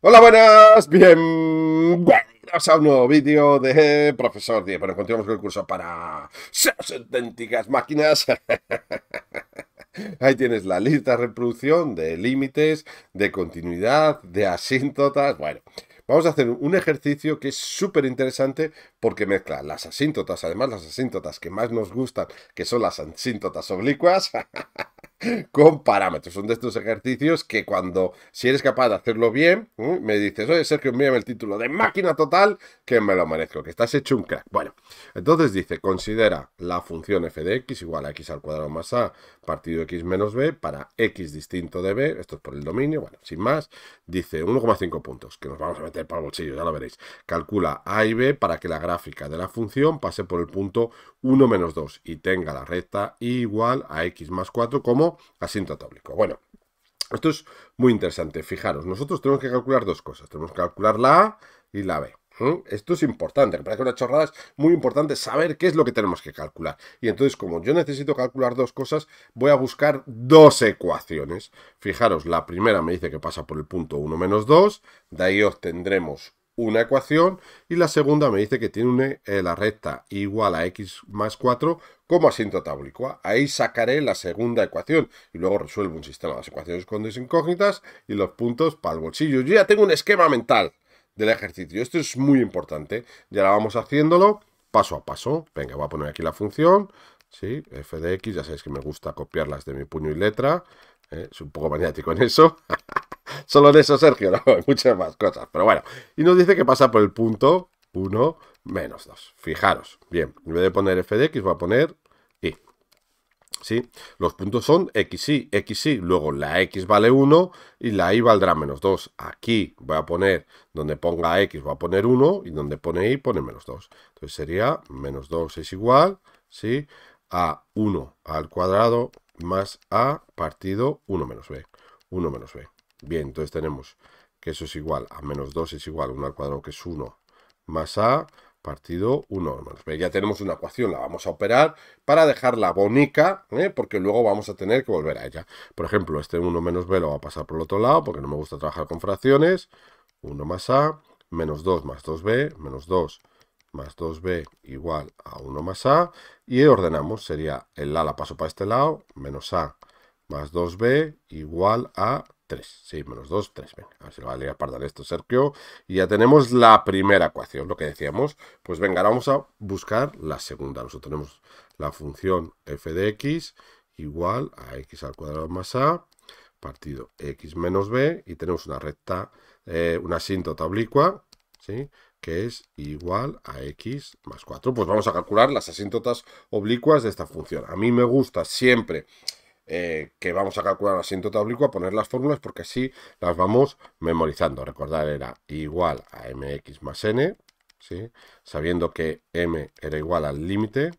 Hola, buenas, bienvenidos a un nuevo vídeo de Profesor Díaz. Bueno, continuamos con el curso para auténticas máquinas. Ahí tienes la lista de reproducción de límites, de continuidad, de asíntotas. Bueno, vamos a hacer un ejercicio que es súper interesante porque mezcla las asíntotas, además las asíntotas que más nos gustan, que son las asíntotas oblicuas. con parámetros. Son de estos ejercicios que cuando, si eres capaz de hacerlo bien, me dices, oye Sergio, envíame el título de máquina total, que me lo merezco, que estás hecho un crack. Bueno, entonces dice, considera la función f de x igual a x al cuadrado más a partido x menos b para x distinto de b, esto es por el dominio, bueno, sin más, dice 1,5 puntos, que nos vamos a meter para el bolsillo, ya lo veréis. Calcula a y b para que la gráfica de la función pase por el punto 1 menos 2 y tenga la recta igual a x más 4 como asiento atómico Bueno, esto es muy interesante. Fijaros, nosotros tenemos que calcular dos cosas. Tenemos que calcular la A y la B. ¿eh? Esto es importante, para que una chorrada es muy importante saber qué es lo que tenemos que calcular. Y entonces, como yo necesito calcular dos cosas, voy a buscar dos ecuaciones. Fijaros, la primera me dice que pasa por el punto 1 menos 2, de ahí obtendremos una ecuación y la segunda me dice que tiene eh, la recta igual a x más 4 como asiento oblicua. Ahí sacaré la segunda ecuación y luego resuelvo un sistema de las ecuaciones con dos incógnitas y los puntos para el bolsillo. Yo ya tengo un esquema mental del ejercicio. Esto es muy importante. Ya la vamos haciéndolo paso a paso. Venga, voy a poner aquí la función. Sí, f de x, ya sabéis que me gusta copiarlas de mi puño y letra. es ¿eh? un poco maniático en eso. Solo en eso, Sergio, no, hay muchas más cosas. Pero bueno, y nos dice que pasa por el punto 1 menos 2. Fijaros, bien, en vez de poner f de x, voy a poner y. ¿Sí? Los puntos son x, y, x, y. Luego la x vale 1 y la y valdrá menos 2. Aquí voy a poner, donde ponga x voy a poner 1 y donde pone y pone menos 2. Entonces sería menos 2 es igual, ¿sí? A 1 al cuadrado más a partido 1 menos b. 1 menos b. Bien, entonces tenemos que eso es igual a menos 2 es igual a 1 al cuadrado que es 1 más a partido 1 menos b. Ya tenemos una ecuación, la vamos a operar para dejarla bonica, ¿eh? porque luego vamos a tener que volver a ella. Por ejemplo, este 1 menos b lo va a pasar por el otro lado, porque no me gusta trabajar con fracciones. 1 más a, menos 2 más 2b, menos 2 más 2b igual a 1 más a, y ordenamos, sería el a la paso para este lado, menos a más 2b igual a 3. 6 menos 2, 3. Venga, a ver si vale apartar esto, Sergio. Y ya tenemos la primera ecuación, lo que decíamos. Pues venga, ahora vamos a buscar la segunda. Nosotros tenemos la función f de x igual a x al cuadrado más a partido x menos b y tenemos una recta, eh, una asíntota oblicua, ¿sí? que es igual a x más 4. Pues vamos a calcular las asíntotas oblicuas de esta función. A mí me gusta siempre eh, que vamos a calcular asíntota a poner las fórmulas porque así las vamos memorizando. Recordar era igual a mx más n, ¿sí? sabiendo que m era igual al límite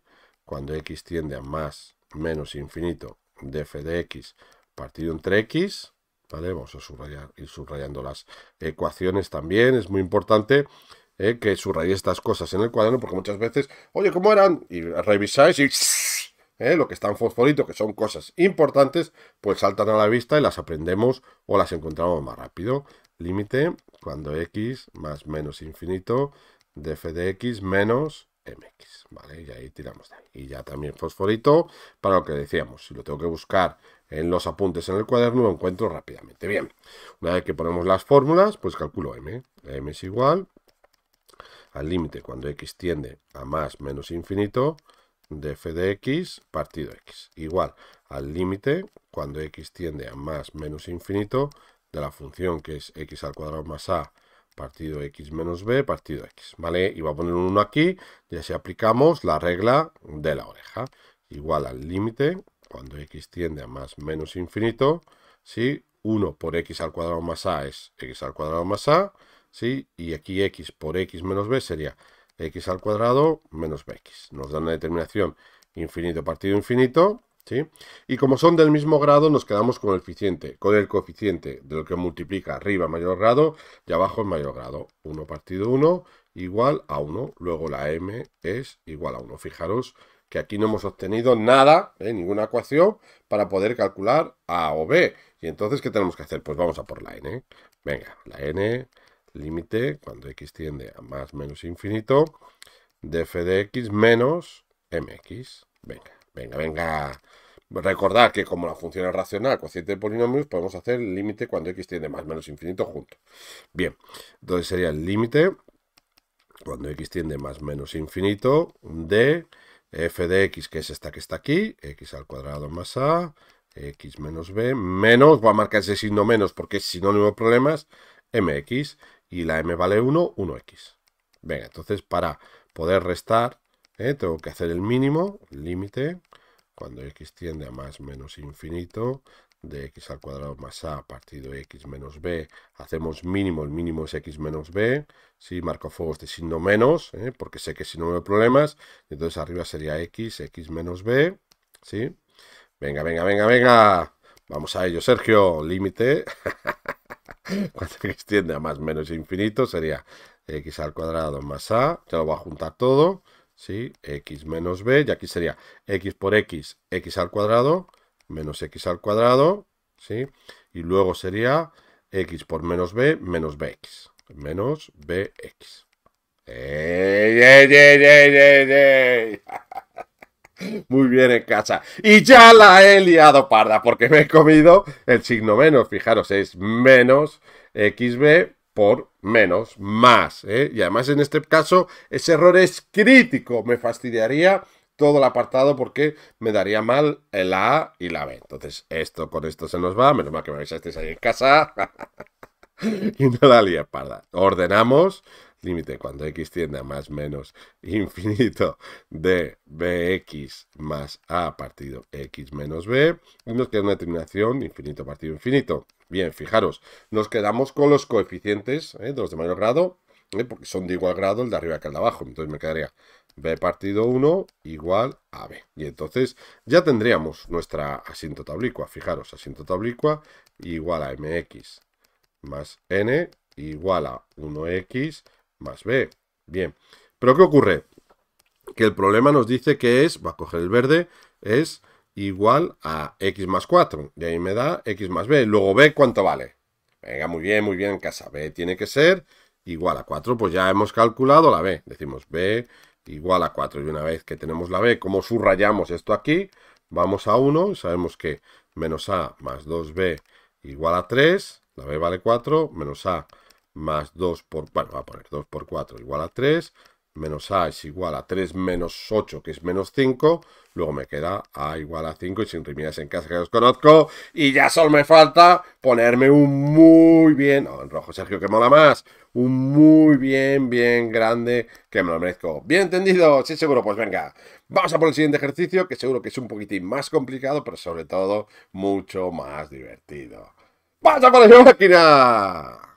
cuando x tiende a más menos infinito de f de x partido entre x, ¿vale? Vamos a subrayar, y subrayando las ecuaciones también, es muy importante eh, que subrayéis estas cosas en el cuaderno porque muchas veces, oye, ¿cómo eran? Y revisáis y ¿eh? lo que está en fosforito, que son cosas importantes, pues saltan a la vista y las aprendemos o las encontramos más rápido. Límite cuando x más menos infinito de f de x menos mx, ¿vale? Y ahí tiramos de Y ya también fosforito, para lo que decíamos, si lo tengo que buscar en los apuntes en el cuaderno, lo encuentro rápidamente. Bien, una vez que ponemos las fórmulas, pues calculo m. m es igual al límite cuando x tiende a más menos infinito de f de x partido x, igual al límite cuando x tiende a más menos infinito de la función que es x al cuadrado más a partido x menos b partido x, ¿vale? Y va a poner un 1 aquí, y si aplicamos la regla de la oreja, igual al límite cuando x tiende a más menos infinito, si 1 por x al cuadrado más a es x al cuadrado más a, ¿sí? Y aquí x por x menos b sería x al cuadrado menos bx. Nos da una determinación infinito partido infinito, ¿sí? Y como son del mismo grado, nos quedamos con el coeficiente, con el coeficiente de lo que multiplica arriba mayor grado y abajo mayor grado. 1 partido 1 igual a 1. Luego la m es igual a 1. Fijaros que aquí no hemos obtenido nada, ¿eh? ninguna ecuación, para poder calcular A o B. Y entonces, ¿qué tenemos que hacer? Pues vamos a por la n. Venga, la n límite, cuando x tiende a más menos infinito, de f de x menos mx. Venga, venga, venga. Recordad que como la función es racional, cociente de polinomios, podemos hacer el límite cuando x tiende más menos infinito junto Bien, entonces sería el límite cuando x tiende más menos infinito de f de x, que es esta que está aquí, x al cuadrado más a, x menos b, menos, voy a marcar ese signo menos porque es sinónimo de problemas, mx, y la m vale 1, 1x. Venga, entonces para poder restar, eh, tengo que hacer el mínimo, límite, cuando x tiende a más menos infinito, de x al cuadrado más a partido x menos b, hacemos mínimo, el mínimo es x menos b, si ¿sí? marco fuego este signo menos, eh, porque sé que si no veo problemas, entonces arriba sería x, x menos b, ¿sí? Venga, venga, venga, venga, vamos a ello, Sergio, límite, cuando extiende a más menos infinito, sería x al cuadrado más a, ya lo va a juntar todo, ¿sí? x menos b, y aquí sería x por x, x al cuadrado, menos x al cuadrado, ¿sí? Y luego sería x por menos b, menos bx, menos bx. ¡Ey, muy bien en casa. Y ya la he liado parda, porque me he comido el signo menos. Fijaros, es menos XB por menos, más. ¿eh? Y además en este caso ese error es crítico. Me fastidiaría todo el apartado porque me daría mal el A y la B. Entonces esto con esto se nos va. Menos mal que me avisasteis ahí en casa. y no la lié parda. Ordenamos límite cuando x tiende a más menos infinito de bx más a partido x menos b, y nos queda una determinación infinito partido infinito. Bien, fijaros, nos quedamos con los coeficientes ¿eh? de los de mayor grado, ¿eh? porque son de igual grado el de arriba que el de abajo, entonces me quedaría b partido 1 igual a b. Y entonces ya tendríamos nuestra asíntota oblicua. Fijaros, asíntota oblicua igual a mx más n igual a 1x más B. Bien. Pero ¿qué ocurre? Que el problema nos dice que es, va a coger el verde, es igual a x más 4. Y ahí me da x más b. Luego b, ¿cuánto vale? Venga, muy bien, muy bien, casa. b tiene que ser igual a 4. Pues ya hemos calculado la b. Decimos b igual a 4. Y una vez que tenemos la b, como subrayamos esto aquí, vamos a 1. Sabemos que menos a más 2b igual a 3. La b vale 4. Menos a más 2 por... Bueno, va a poner 2 por 4 igual a 3, menos a es igual a 3 menos 8, que es menos 5, luego me queda a igual a 5 y sin riminas en casa que os conozco, y ya solo me falta ponerme un muy bien, No, oh, en rojo Sergio que mola más, un muy bien, bien grande que me lo merezco. Bien entendido, sí seguro, pues venga, vamos a por el siguiente ejercicio que seguro que es un poquitín más complicado, pero sobre todo mucho más divertido. ¡Vamos a por la máquina!